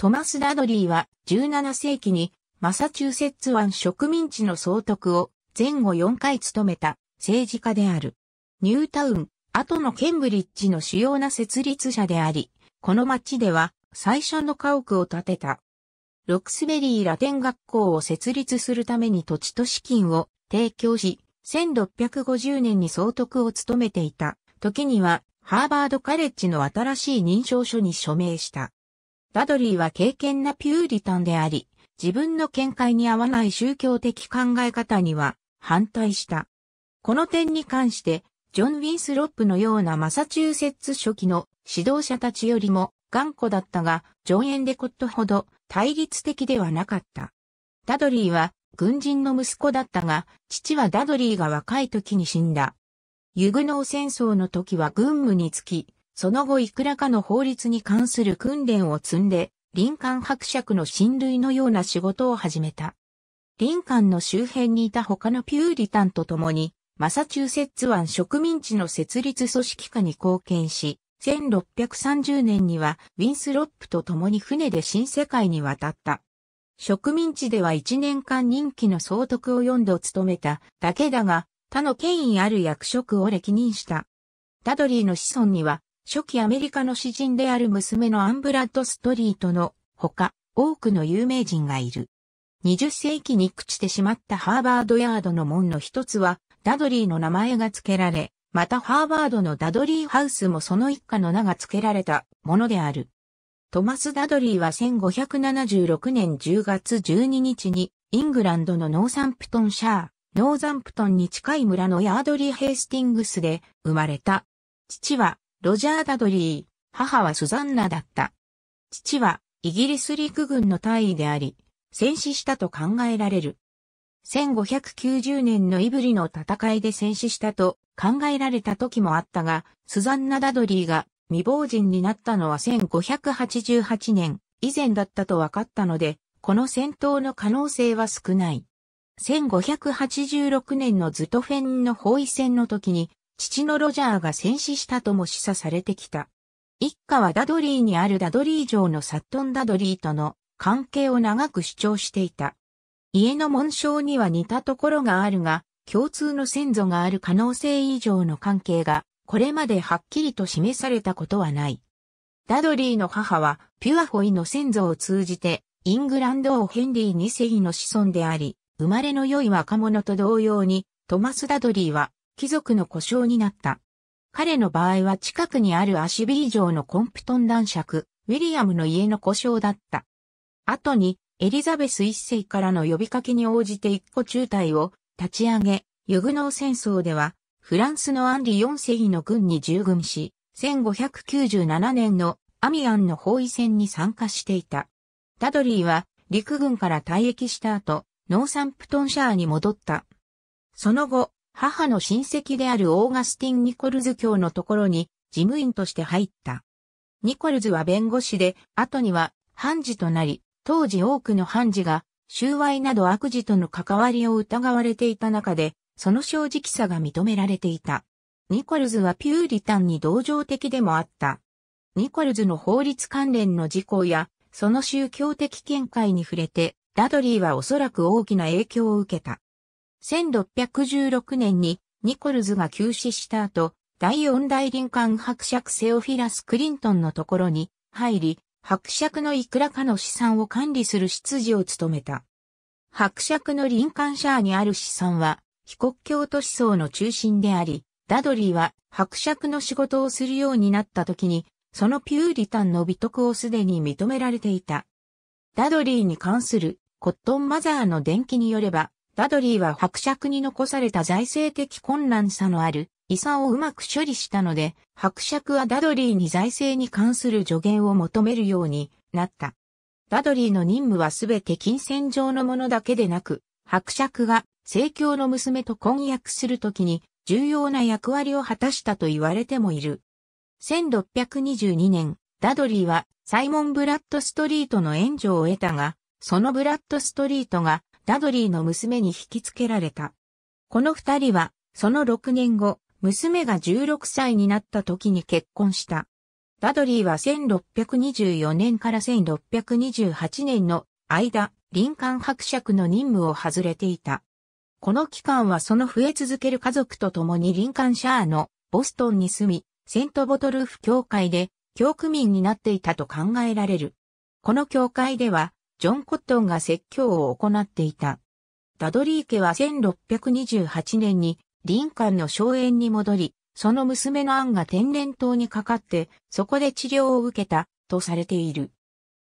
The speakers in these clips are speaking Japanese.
トマス・ダドリーは17世紀にマサチューセッツ湾植民地の総督を前後4回務めた政治家である。ニュータウン、後のケンブリッジの主要な設立者であり、この町では最初の家屋を建てた。ロックスベリーラテン学校を設立するために土地と資金を提供し、1650年に総督を務めていた時にはハーバードカレッジの新しい認証書に署名した。ダドリーは敬虔なピューリタンであり、自分の見解に合わない宗教的考え方には反対した。この点に関して、ジョン・ウィンスロップのようなマサチューセッツ初期の指導者たちよりも頑固だったが、ジョン・エンデコットほど対立的ではなかった。ダドリーは軍人の息子だったが、父はダドリーが若い時に死んだ。ユグノー戦争の時は軍務につき、その後いくらかの法律に関する訓練を積んで、林間伯爵の親類のような仕事を始めた。林間の周辺にいた他のピューリタンと共に、マサチューセッツ湾植民地の設立組織化に貢献し、1630年にはウィンスロップと共に船で新世界に渡った。植民地では1年間任期の総督を4度務めただけだが他の権威ある役職を歴任した。タドリーの子孫には初期アメリカの詩人である娘のアン・ブラッドストリートのほか、多くの有名人がいる。20世紀に朽ちてしまったハーバードヤードの門の一つは、ダドリーの名前が付けられ、またハーバードのダドリーハウスもその一家の名が付けられたものである。トマス・ダドリーは1576年10月12日に、イングランドのノーサンプトンシャー、ノーザンプトンに近い村のヤードリー・ヘイスティングスで生まれた。父はロジャー・ダドリー、母はスザンナだった。父はイギリス陸軍の大尉であり、戦死したと考えられる。1590年のイブリの戦いで戦死したと考えられた時もあったが、スザンナ・ダドリーが未亡人になったのは1588年以前だったと分かったので、この戦闘の可能性は少ない。1586年のズトフェンの包囲戦の時に父のロジャーが戦死したとも示唆されてきた。一家はダドリーにあるダドリー城のサットンダドリーとの関係を長く主張していた。家の紋章には似たところがあるが、共通の先祖がある可能性以上の関係が、これまではっきりと示されたことはない。ダドリーの母は、ピュアホイの先祖を通じて、イングランド王ヘンリー2世の子孫であり、生まれの良い若者と同様に、トマス・ダドリーは、貴族の故障になった。彼の場合は近くにあるアシビー城のコンプトン男爵、ウィリアムの家の故障だった。後に、エリザベス一世からの呼びかけに応じて一個中隊を立ち上げ、ユグノー戦争では、フランスのアンリ4世の軍に従軍し、1597年のアミアンの包囲戦に参加していた。ダドリーは陸軍から退役した後、ノーサンプトンシャーに戻った。その後、母の親戚であるオーガスティン・ニコルズ教のところに事務員として入った。ニコルズは弁護士で、後には判事となり、当時多くの判事が収賄など悪事との関わりを疑われていた中で、その正直さが認められていた。ニコルズはピューリタンに同情的でもあった。ニコルズの法律関連の事項や、その宗教的見解に触れて、ダドリーはおそらく大きな影響を受けた。1616年にニコルズが急死した後、第四大林間伯爵セオフィラス・クリントンのところに入り、伯爵のいくらかの資産を管理する執事を務めた。伯爵の林間シャーにある資産は、非国境都市層の中心であり、ダドリーは伯爵の仕事をするようになった時に、そのピューリタンの美徳をすでに認められていた。ダドリーに関するコットンマザーの伝記によれば、ダドリーは伯爵に残された財政的困難さのある遺産をうまく処理したので、伯爵はダドリーに財政に関する助言を求めるようになった。ダドリーの任務はすべて金銭上のものだけでなく、伯爵が政教の娘と婚約するときに重要な役割を果たしたと言われてもいる。1622年、ダドリーはサイモン・ブラッドストリートの援助を得たが、そのブラッドストリートがダドリーの娘に引きつけられた。この二人は、その6年後、娘が16歳になった時に結婚した。ダドリーは1624年から1628年の間、林間伯爵の任務を外れていた。この期間はその増え続ける家族と共に林間シャアのボストンに住み、セントボトルフ教会で教区民になっていたと考えられる。この教会ではジョン・コットンが説教を行っていた。ダドリー家は1628年に林間の荘園に戻り、その娘のアンが天然痘にかかって、そこで治療を受けた、とされている。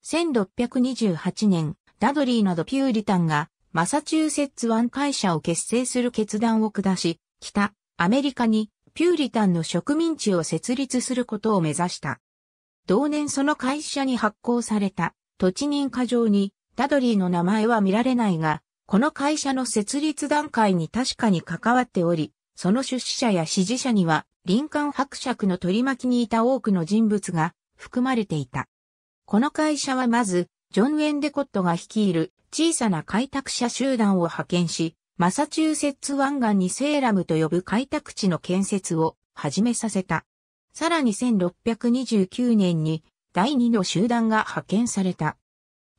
1628年、ダドリーなどピューリタンが、マサチューセッツ湾会社を結成する決断を下し、北、アメリカに、ピューリタンの植民地を設立することを目指した。同年その会社に発行された、土地認可上にダドリーの名前は見られないが、この会社の設立段階に確かに関わっており、その出資者や支持者には、林間伯爵の取り巻きにいた多くの人物が含まれていた。この会社はまず、ジョン・ウェンデコットが率いる小さな開拓者集団を派遣し、マサチューセッツ湾岸にセーラムと呼ぶ開拓地の建設を始めさせた。さらに1629年に第2の集団が派遣された。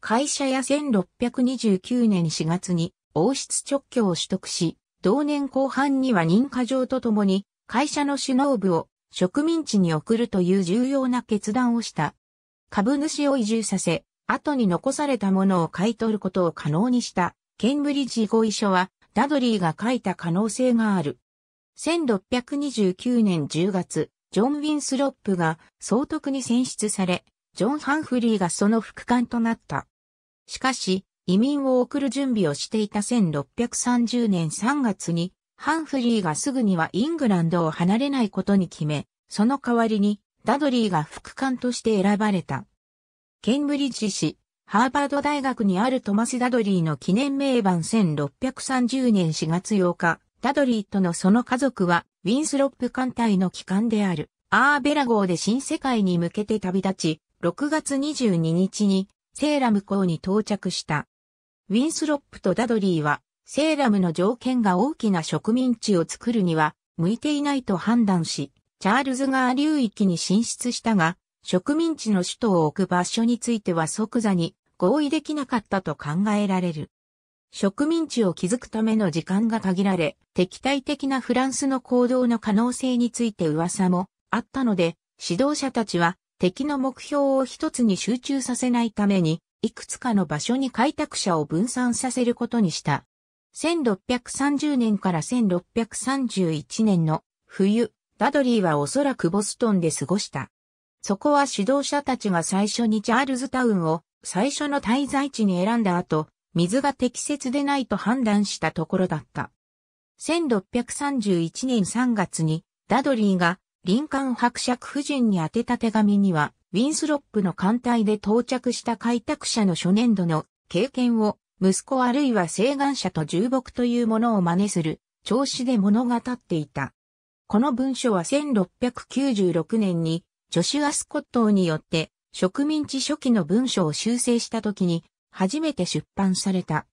会社や1629年4月に王室直居を取得し、同年後半には認可状とともに会社の首脳部を植民地に送るという重要な決断をした。株主を移住させ、後に残されたものを買い取ることを可能にしたケンブリッジ合意書はダドリーが書いた可能性がある。1629年10月、ジョン・ウィンスロップが総督に選出され、ジョン・ハンフリーがその副官となった。しかし、移民を送る準備をしていた1630年3月に、ハンフリーがすぐにはイングランドを離れないことに決め、その代わりにダドリーが副官として選ばれた。ケンブリッジ市、ハーバード大学にあるトマス・ダドリーの記念名盤1630年4月8日、ダドリーとのその家族はウィンスロップ艦隊の機関であるアーベラ号で新世界に向けて旅立ち、6月22日にセーラム港に到着した。ウィンスロップとダドリーは、セーラムの条件が大きな植民地を作るには向いていないと判断し、チャールズ川流域に進出したが、植民地の首都を置く場所については即座に合意できなかったと考えられる。植民地を築くための時間が限られ、敵対的なフランスの行動の可能性について噂もあったので、指導者たちは敵の目標を一つに集中させないために、いくつかの場所に開拓者を分散させることにした。1630年から1631年の冬、ダドリーはおそらくボストンで過ごした。そこは指導者たちが最初にチャールズタウンを最初の滞在地に選んだ後、水が適切でないと判断したところだった。1631年3月にダドリーが林間伯爵夫人に宛てた手紙には、ウィンスロップの艦隊で到着した開拓者の初年度の経験を、息子あるいは請願者と重木というものを真似する、調子で物語っていた。この文書は1696年に、ジョシュア・スコットによって、植民地初期の文書を修正した時に初めて出版された。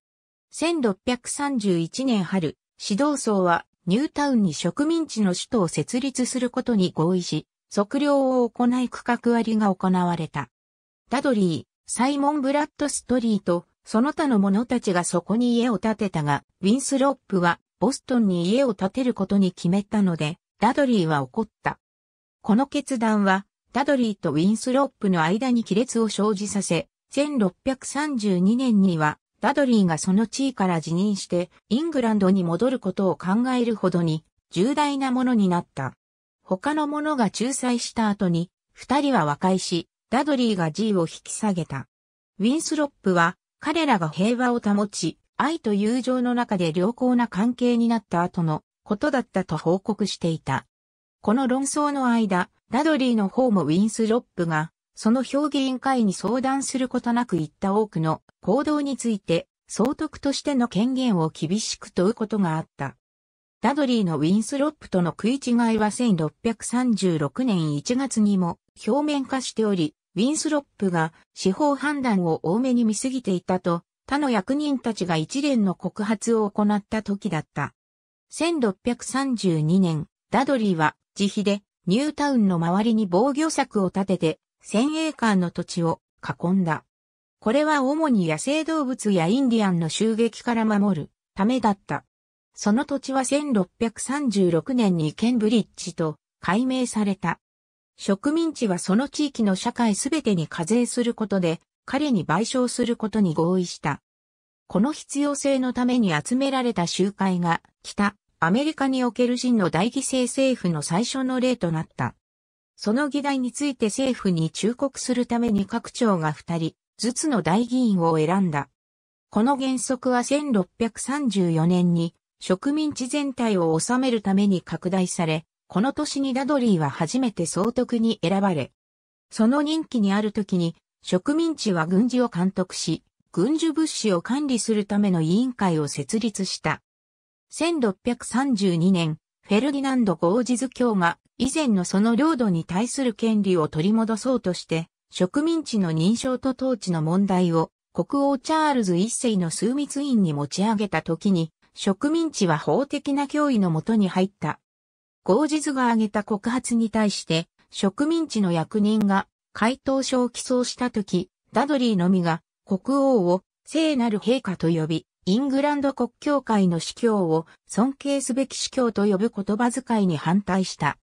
1631年春、指導層はニュータウンに植民地の首都を設立することに合意し、測量を行い区画割りが行われた。ダドリー、サイモン・ブラッドストリート、その他の者たちがそこに家を建てたが、ウィンスロップはボストンに家を建てることに決めたので、ダドリーは怒った。この決断は、ダドリーとウィンスロップの間に亀裂を生じさせ、1632年には、ダドリーがその地位から辞任して、イングランドに戻ることを考えるほどに、重大なものになった。他の者が仲裁した後に、二人は和解し、ダドリーが G を引き下げた。ウィンスロップは、彼らが平和を保ち、愛と友情の中で良好な関係になった後のことだったと報告していた。この論争の間、ダドリーの方もウィンスロップがその評議員会に相談することなく言った多くの行動について、総督としての権限を厳しく問うことがあった。ダドリーのウィンスロップとの食い違いは1636年1月にも表面化しており、ウィンスロップが司法判断を多めに見すぎていたと、他の役人たちが一連の告発を行った時だった。1632年、ダドリーは自費でニュータウンの周りに防御策を立てて先鋭0の土地を囲んだ。これは主に野生動物やインディアンの襲撃から守るためだった。その土地は1636年にケンブリッジと改名された。植民地はその地域の社会すべてに課税することで彼に賠償することに合意した。この必要性のために集められた集会が北アメリカにおける人の大犠牲政府の最初の例となった。その議題について政府に忠告するために各庁が2人ずつの代議員を選んだ。この原則は1634年に植民地全体を治めるために拡大され、この年にダドリーは初めて総督に選ばれ、その任期にある時に植民地は軍事を監督し、軍需物資を管理するための委員会を設立した。1632年、フェルディナンド・ゴージズ卿が以前のその領土に対する権利を取り戻そうとして、植民地の認証と統治の問題を国王チャールズ一世の枢密院に持ち上げた時に、植民地は法的な脅威のもとに入った。ゴージズが挙げた告発に対して、植民地の役人が回答書を起草した時、ダドリーのみが国王を聖なる陛下と呼び、イングランド国教会の司教を尊敬すべき司教と呼ぶ言葉遣いに反対した。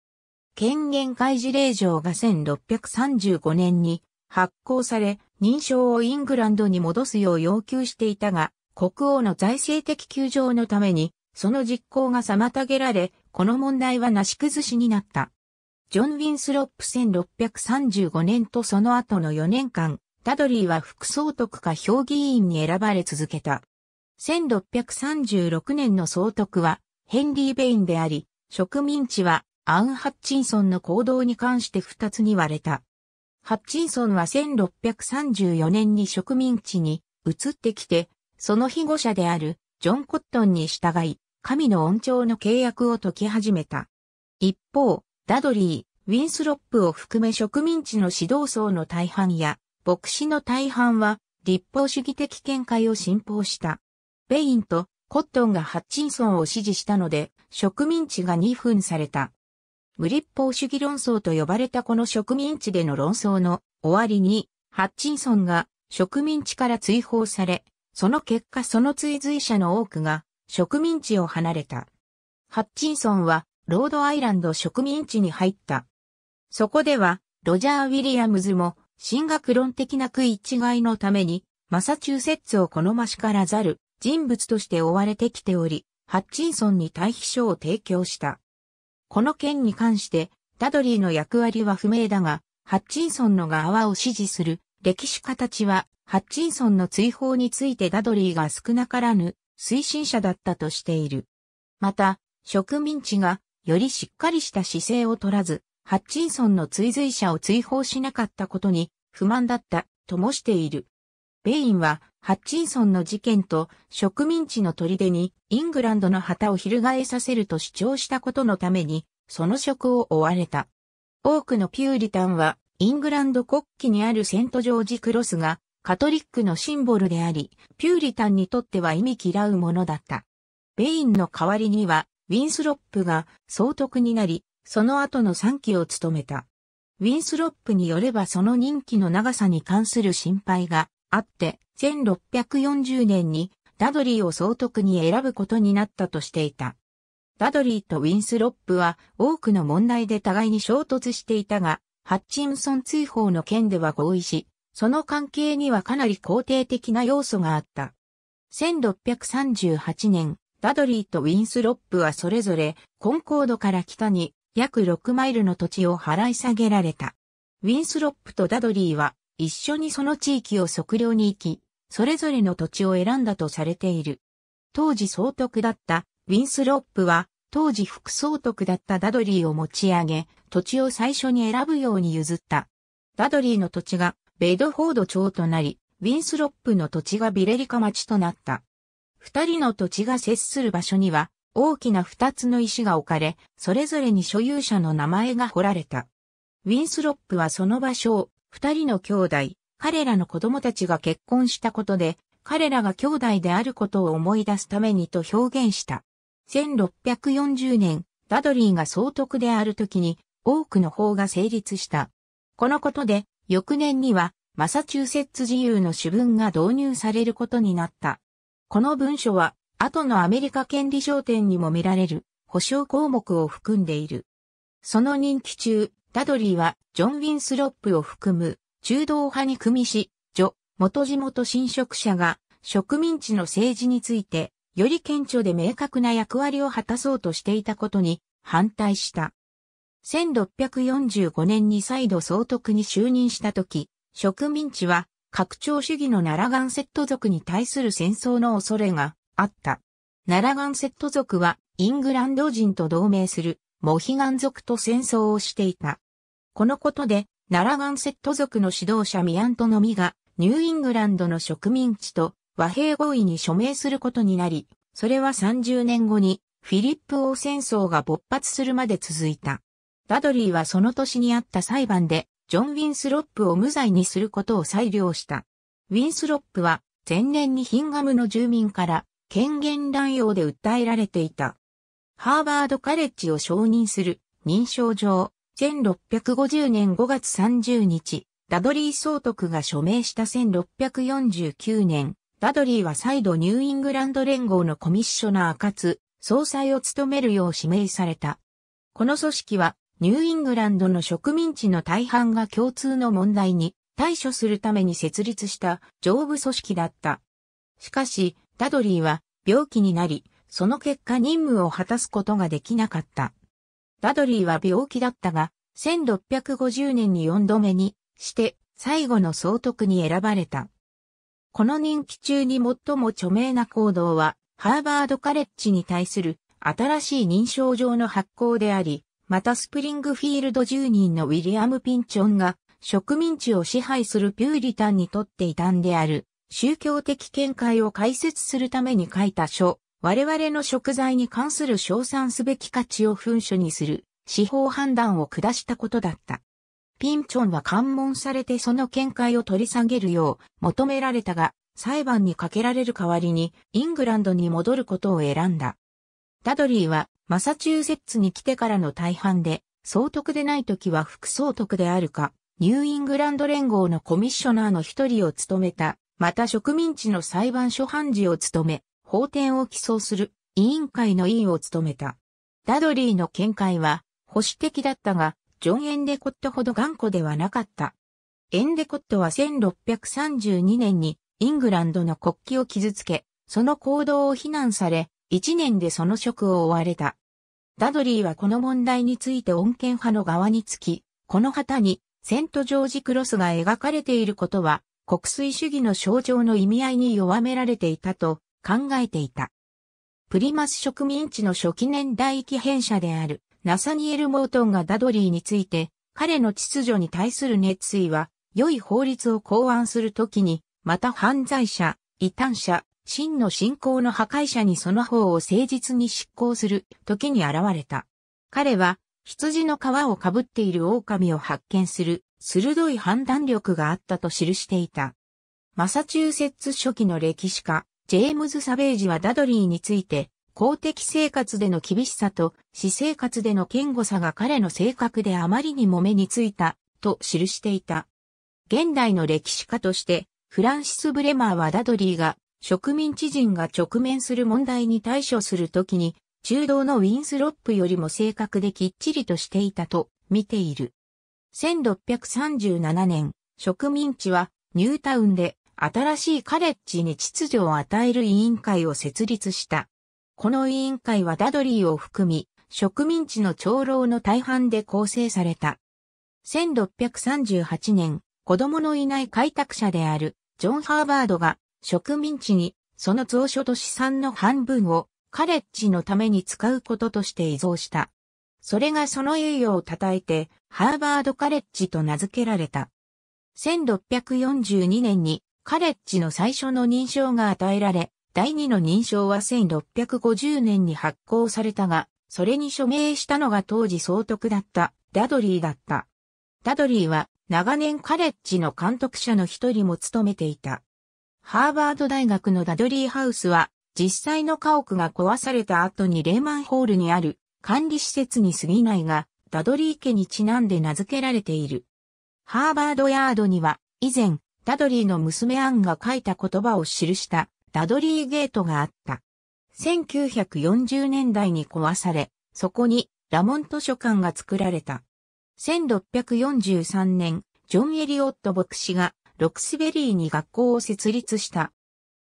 権限開示令状が1635年に発行され、認証をイングランドに戻すよう要求していたが、国王の財政的窮状のために、その実行が妨げられ、この問題はなし崩しになった。ジョン・ウィンスロップ1635年とその後の4年間、タドリーは副総督か評議員に選ばれ続けた。1636年の総督はヘンリー・ベインであり、植民地はアウン・ハッチンソンの行動に関して二つに割れた。ハッチンソンは1634年に植民地に移ってきて、その庇護者であるジョン・コットンに従い、神の恩寵の契約を解き始めた。一方、ダドリー、ウィンスロップを含め植民地の指導層の大半や、牧師の大半は、立法主義的見解を信奉した。ベインとコットンがハッチンソンを支持したので、植民地が2分された。無立法主義論争と呼ばれたこの植民地での論争の終わりに、ハッチンソンが植民地から追放され、その結果その追随者の多くが植民地を離れた。ハッチンソンはロードアイランド植民地に入った。そこでは、ロジャー・ウィリアムズも、進学論的な食い違いのために、マサチューセッツを好ましからざる人物として追われてきており、ハッチンソンに退避書を提供した。この件に関して、ダドリーの役割は不明だが、ハッチンソンの側を支持する歴史家たちは、ハッチンソンの追放についてダドリーが少なからぬ推進者だったとしている。また、植民地がよりしっかりした姿勢を取らず、ハッチンソンの追随者を追放しなかったことに不満だったともしている。ベインはハッチンソンの事件と植民地の砦にイングランドの旗を翻させると主張したことのために、その職を追われた。多くのピューリタンは、イングランド国旗にあるセントジョージクロスが、カトリックのシンボルであり、ピューリタンにとっては意味嫌うものだった。ベインの代わりには、ウィンスロップが総督になり、その後の3期を務めた。ウィンスロップによればその任期の長さに関する心配があって、1640年にダドリーを総督に選ぶことになったとしていた。ダドリーとウィンスロップは多くの問題で互いに衝突していたが、ハッチンソン追放の件では合意し、その関係にはかなり肯定的な要素があった。1638年、ダドリーとウィンスロップはそれぞれコンコードから北に約6マイルの土地を払い下げられた。ウィンスロップとダドリーは一緒にその地域を測量に行き、それぞれの土地を選んだとされている。当時総督だったウィンスロップは、当時副総督だったダドリーを持ち上げ、土地を最初に選ぶように譲った。ダドリーの土地がベイドフォード町となり、ウィンスロップの土地がビレリカ町となった。二人の土地が接する場所には、大きな二つの石が置かれ、それぞれに所有者の名前が彫られた。ウィンスロップはその場所を、二人の兄弟、彼らの子供たちが結婚したことで、彼らが兄弟であることを思い出すためにと表現した。1640年、ダドリーが総督である時に多くの法が成立した。このことで、翌年にはマサチューセッツ自由の主文が導入されることになった。この文書は、後のアメリカ権利商店にも見られる保障項目を含んでいる。その任期中、ダドリーはジョン・ウィンスロップを含む中道派に組みし、女、元地元侵食者が植民地の政治について、より顕著で明確な役割を果たそうとしていたことに反対した。1645年に再度総督に就任した時、植民地は拡張主義のナラガンセット族に対する戦争の恐れがあった。ナラガンセット族はイングランド人と同盟するモヒガン族と戦争をしていた。このことでナラガンセット族の指導者ミアントのみが、ニューイングランドの植民地と和平合意に署名することになり、それは30年後にフィリップ王戦争が勃発するまで続いた。ダドリーはその年にあった裁判で、ジョン・ウィンスロップを無罪にすることを裁量した。ウィンスロップは、前年にヒンガムの住民から権限乱用で訴えられていた。ハーバードカレッジを承認する認証上、1650年5月30日、ダドリー総督が署名した1649年、ダドリーは再度ニューイングランド連合のコミッショナーかつ総裁を務めるよう指名された。この組織はニューイングランドの植民地の大半が共通の問題に対処するために設立した上部組織だった。しかし、ダドリーは病気になり、その結果任務を果たすことができなかった。ダドリーは病気だったが、1650年に4度目にして最後の総督に選ばれた。この任期中に最も著名な行動は、ハーバードカレッジに対する新しい認証状の発行であり、またスプリングフィールド住人のウィリアム・ピンチョンが植民地を支配するピューリタンにとっていたんである宗教的見解を解説するために書いた書我々の食材に関する称賛すべき価値を噴書にする司法判断を下したことだった。ピンチョンは関門されてその見解を取り下げるよう求められたが、裁判にかけられる代わりにイングランドに戻ることを選んだ。ダドリーはマサチューセッツに来てからの大半で、総督でない時は副総督であるか、ニューイングランド連合のコミッショナーの一人を務めた、また植民地の裁判所判事を務め、法典を起草する委員会の委員を務めた。ダドリーの見解は保守的だったが、ジョン・エンデコットほど頑固ではなかった。エンデコットは1632年にイングランドの国旗を傷つけ、その行動を非難され、1年でその職を追われた。ダドリーはこの問題について穏健派の側につき、この旗にセント・ジョージ・クロスが描かれていることは、国粋主義の象徴の意味合いに弱められていたと考えていた。プリマス植民地の初期年代域編者であるナサニエル・モートンがダドリーについて、彼の秩序に対する熱意は、良い法律を考案するときに、また犯罪者、異端者、真の信仰の破壊者にその法を誠実に執行する時に現れた。彼は、羊の皮をかぶっている狼を発見する鋭い判断力があったと記していた。マサチューセッツ初期の歴史家、ジェームズ・サベージはダドリーについて、公的生活での厳しさと、私生活での堅固さが彼の性格であまりにも目についた、と記していた。現代の歴史家として、フランシス・ブレマーはダドリーが、植民地人が直面する問題に対処するときに、中道のウィンスロップよりも正確できっちりとしていたと見ている。1637年、植民地はニュータウンで新しいカレッジに秩序を与える委員会を設立した。この委員会はダドリーを含み、植民地の長老の大半で構成された。1638年、子供のいない開拓者であるジョン・ハーバードが植民地にその蔵書と資産の半分をカレッジのために使うこととして移贈した。それがその栄誉を称えてハーバードカレッジと名付けられた。1642年にカレッジの最初の認証が与えられ、第2の認証は1650年に発行されたが、それに署名したのが当時総督だったダドリーだった。ダドリーは長年カレッジの監督者の一人も務めていた。ハーバード大学のダドリーハウスは実際の家屋が壊された後にレーマンホールにある管理施設に過ぎないが、ダドリー家にちなんで名付けられている。ハーバードヤードには以前ダドリーの娘アンが書いた言葉を記したダドリーゲートがあった。1940年代に壊され、そこにラモン図書館が作られた。1643年、ジョン・エリオット牧師がロクスベリーに学校を設立した。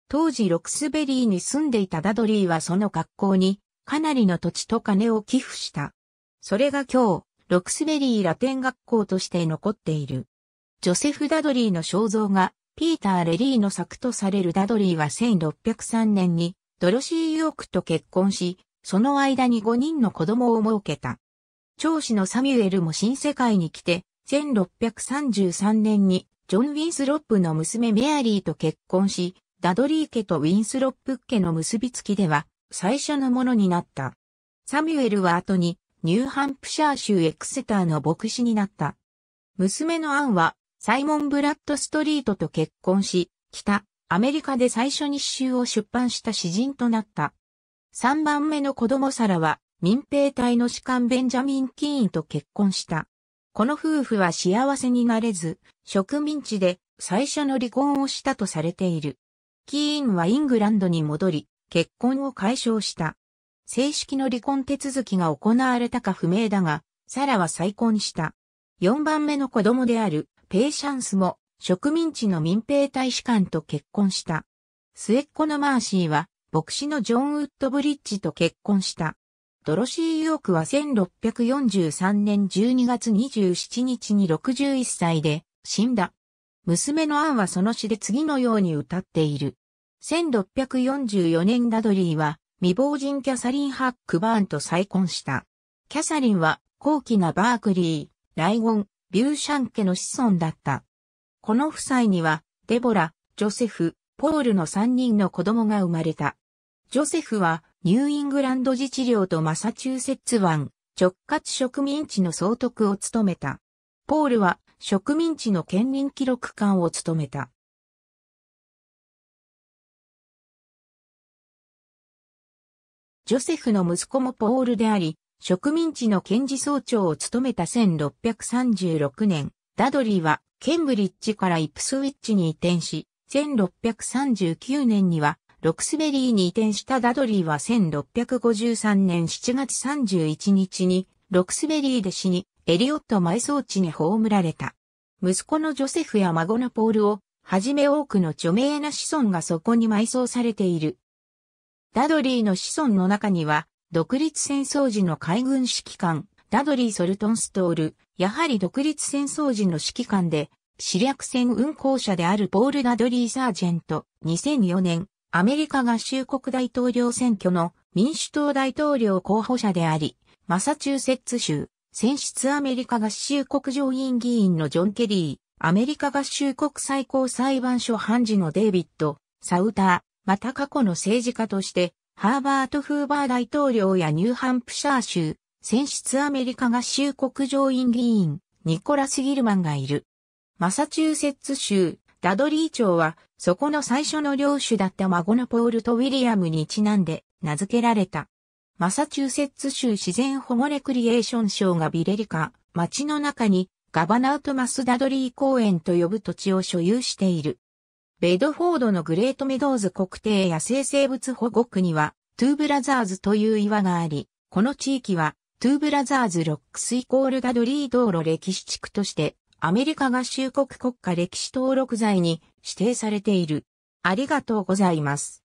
当時ロクスベリーに住んでいたダドリーはその学校にかなりの土地と金を寄付した。それが今日、ロクスベリーラテン学校として残っている。ジョセフ・ダドリーの肖像が、ピーター・レリーの作とされるダドリーは1603年に、ドロシー・ヨークと結婚し、その間に5人の子供を設けた。長子のサミュエルも新世界に来て、1633年に、ジョン・ウィンスロップの娘メアリーと結婚し、ダドリー家とウィンスロップ家の結びつきでは、最初のものになった。サミュエルは後に、ニューハンプシャー州エクセターの牧師になった。娘のアンは、サイモン・ブラッドストリートと結婚し、北、アメリカで最初に詩集を出版した詩人となった。三番目の子供サラは、民兵隊の士官ベンジャミン・キーンと結婚した。この夫婦は幸せになれず、植民地で最初の離婚をしたとされている。キーンはイングランドに戻り、結婚を解消した。正式の離婚手続きが行われたか不明だが、サラは再婚した。4番目の子供であるペーシャンスも植民地の民兵大使館と結婚した。末っ子のマーシーは牧師のジョン・ウッドブリッジと結婚した。ドロシー・ヨークは1643年12月27日に61歳で死んだ。娘のアンはその詩で次のように歌っている。1644年ダドリーは未亡人キャサリン・ハックバーンと再婚した。キャサリンは高貴なバークリー、ライゴン、ビューシャン家の子孫だった。この夫妻には、デボラ、ジョセフ、ポールの3人の子供が生まれた。ジョセフは、ニューイングランド自治領とマサチューセッツ湾、直轄植民地の総督を務めた。ポールは、植民地の県民記録官を務めた。ジョセフの息子もポールであり、植民地の検事総長を務めた1636年、ダドリーはケンブリッジからイプスウィッチに移転し、1639年にはロクスベリーに移転したダドリーは1653年7月31日にロクスベリーで死にエリオット埋葬地に葬られた。息子のジョセフや孫のポールをはじめ多くの著名な子孫がそこに埋葬されている。ダドリーの子孫の中には独立戦争時の海軍指揮官、ダドリー・ソルトンストール、やはり独立戦争時の指揮官で、死略戦運行者であるポール・ダドリー・サージェント、2004年、アメリカ合衆国大統領選挙の民主党大統領候補者であり、マサチューセッツ州、選出アメリカ合衆国上院議員のジョン・ケリー、アメリカ合衆国最高裁判所判事のデイビッド、サウター、また過去の政治家として、ハーバート・フーバー大統領やニューハンプシャー州、選出アメリカ合衆国上院議員、ニコラス・ギルマンがいる。マサチューセッツ州、ダドリー町は、そこの最初の領主だった孫のポールとウィリアムにちなんで名付けられた。マサチューセッツ州自然保護レクリエーション省がビレリカ、町の中にガバナートマスダドリー公園と呼ぶ土地を所有している。ベドフォードのグレートメドーズ国定野生生物保護区には、トゥーブラザーズという岩があり、この地域は、トゥーブラザーズロックスイコールガドリー道路歴史地区として、アメリカ合衆国国家歴史登録財に指定されている。ありがとうございます。